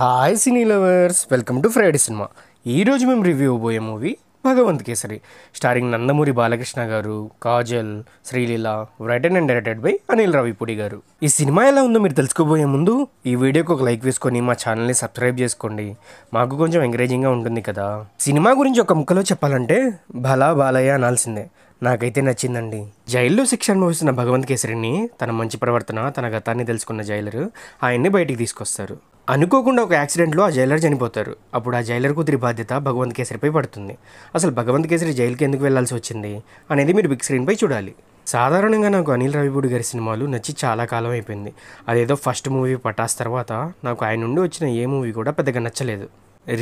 hi cine lovers welcome to Friday cinema ఈరోజు మేము review పోయే movie Bhagavanth Kesari starring Nandamuri Balakrishna garu Kajal Sreeleela written and directed by Anil Ravipudi garu ఈ cinema ఎలా ఉందో మీరు తెలుసుకోబోయే ముందు ఈ వీడియోకి ఒక లైక్ వేసుకొని మా ఛానల్ని సబ్స్క్రైబ్ చేసుకోండి మాకు కొంచెం ఎంకరేజింగ్గా ఉంటుంది కదా సినిమా గురించి ఒక ముక్కలో చెప్పాలంటే బలా బాలయ్య అనాల్సిందే నాకైతే నచ్చిందండి జైల్లో శిక్ష అనుభవిస్తున్న భగవంత్ కేసరిని తన మంచి ప్రవర్తన తన గతాన్ని తెలుసుకున్న జైలరు ఆయన్ని బయటికి తీసుకొస్తారు అనుకోకుండా ఒక యాక్సిడెంట్లో ఆ జైలర్ చనిపోతారు అప్పుడు ఆ జైలర్ కూతురి బాధ్యత భగవంత్ కేసరిపై పడుతుంది అసలు భగవంత్ కేసరి జైలుకి ఎందుకు వెళ్లాల్సి వచ్చింది అనేది మీరు బిగ్ స్క్రీన్పై చూడాలి సాధారణంగా నాకు అనిల్ రవిపూడి గారి సినిమాలు నచ్చి చాలా కాలం అయిపోయింది అదేదో ఫస్ట్ మూవీ పటాస్ తర్వాత నాకు ఆయన నుండి వచ్చిన ఏ మూవీ కూడా పెద్దగా నచ్చలేదు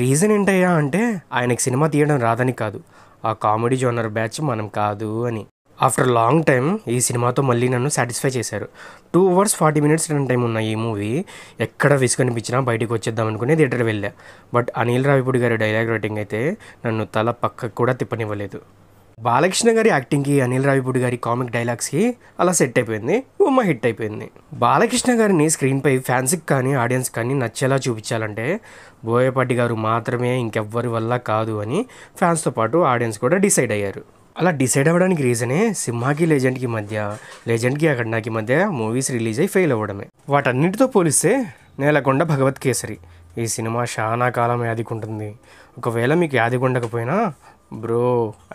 రీజన్ ఏంటయ్యా అంటే ఆయనకు సినిమా తీయడం రాదని కాదు ఆ కామెడీ జోనర్ బ్యాచ్ మనం కాదు అని ఆఫ్టర్ లాంగ్ టైం ఈ సినిమాతో మళ్ళీ నన్ను సాటిస్ఫై చేశారు two hours forty minutes run time ఉన్న ఈ మూవీ ఎక్కడ విసుగనిపించినా బయటకు వచ్చేద్దాం అనుకుని థియేటర్ వెళ్ళా బట్ అనిల్ రావిపూడి గారి డైలాగ్ రైటింగ్ అయితే నన్ను తల పక్కకు కూడా తిప్పనివ్వలేదు బాలకృష్ణ గారి యాక్టింగ్కి అనిల్ రావిపూడి గారి కామిక్ డైలాగ్స్కి అలా సెట్ అయిపోయింది ఉమ్మ హిట్ అయిపోయింది బాలకృష్ణ గారిని స్క్రీన్పై ఫ్యాన్స్కి కానీ ఆడియన్స్ కానీ నచ్చేలా చూపించాలంటే బోయపాటి గారు మాత్రమే ఇంకెవ్వరి వల్ల కాదు అని ఫ్యాన్స్తో పాటు ఆడియన్స్ కూడా డిసైడ్ అయ్యారు అలా డిసైడ్ అవ్వడానికి రీజనే సింహాకి లెజెండ్కి మధ్య లెజెండ్కి అఖండాకి మధ్య మూవీస్ రిలీజ్ అయ్యి ఫెయిల్ అవ్వడమే వాటన్నిటితో పోలిస్తే నేలకొండ భగవత్ కేసరి ఈ సినిమా చాలా కాలం యాదికుంటుంది ఒకవేళ మీకు ఉండకపోయినా bro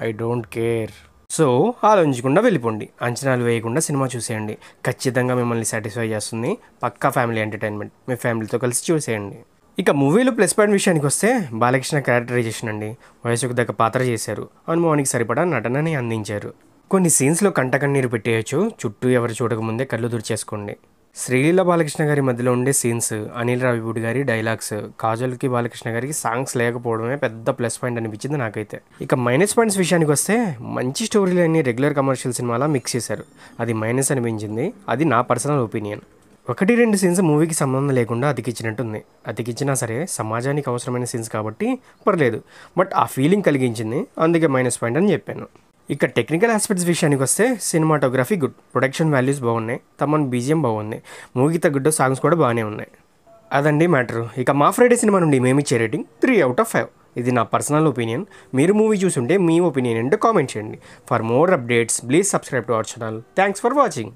I don't care so ఆలోచించకుండా వెళ్ళిపోండి అంచనాలు వేయకుండా సినిమా చూసేయండి ఖచ్చితంగా మిమ్మల్ని సాటిస్ఫై చేస్తుంది పక్కా ఫ్యామిలీ ఎంటర్టైన్మెంట్ మీ ఫ్యామిలీతో కలిసి చూసేయండి ఇక మూవీలో ప్లస్ పాయింట్ విషయానికి వస్తే బాలకృష్ణ క్యారెక్టరైజేషన్ అండి వయసుకు దగ్గ పాత్ర చేశారు అనుభవానికి సరిపడా నటనని అందించారు కొన్ని సీన్స్లో కంట కన్నీరు పెట్టేయచ్చు చుట్టూ ఎవరు చూడకముందే కళ్ళు దుర్చేసుకోండి శ్రీలీల బాలకృష్ణ గారి మధ్యలో ఉండే సీన్స్ అనిల్ రావిపూడి గారి డైలాగ్స్ కాజల్కి బాలకృష్ణ గారికి సాంగ్స్ లేకపోవడమే పెద్ద ప్లస్ పాయింట్ అనిపించింది నాకైతే ఇక మైనస్ పాయింట్స్ విషయానికి వస్తే మంచి స్టోరీలన్నీ రెగ్యులర్ కమర్షియల్ సినిమాలా మిక్స్ చేశారు అది మైనస్ అనిపించింది అది నా పర్సనల్ ఒపీనియన్ ఒకటి రెండు సీన్స్ మూవీకి సంబంధం లేకుండా అతికిచ్చినట్టుంది అతికిచ్చినా సరే సమాజానికి అవసరమైన సీన్స్ కాబట్టి పర్లేదు బట్ ఆ ఫీలింగ్ కలిగించింది అందుకే మైనస్ పాయింట్ అని చెప్పాను ఇక టెక్నికల్ ఆస్పెక్ట్స్ విషయానికి వస్తే సినిమాటోగ్రఫీ గుడ్ ప్రొడక్షన్ వాల్యూస్ బాగున్నాయి తమన్ బీజియం బాగుంది మూవీకి తగ్గట్టు సాంగ్స్ కూడా బాగానే ఉన్నాయి అదండి మ్యాటర్ ఇక మా ఫ్రైడే సినిమా నుండి మేము ఇచ్చే rating three out of five ఇది నా పర్సనల్ ఒపీనియన్ మీరు మూవీ చూసుంటే మీ ఒపీనియన్ ఏంటో కామెంట్ చేయండి for more updates please subscribe to our channel thanks for watching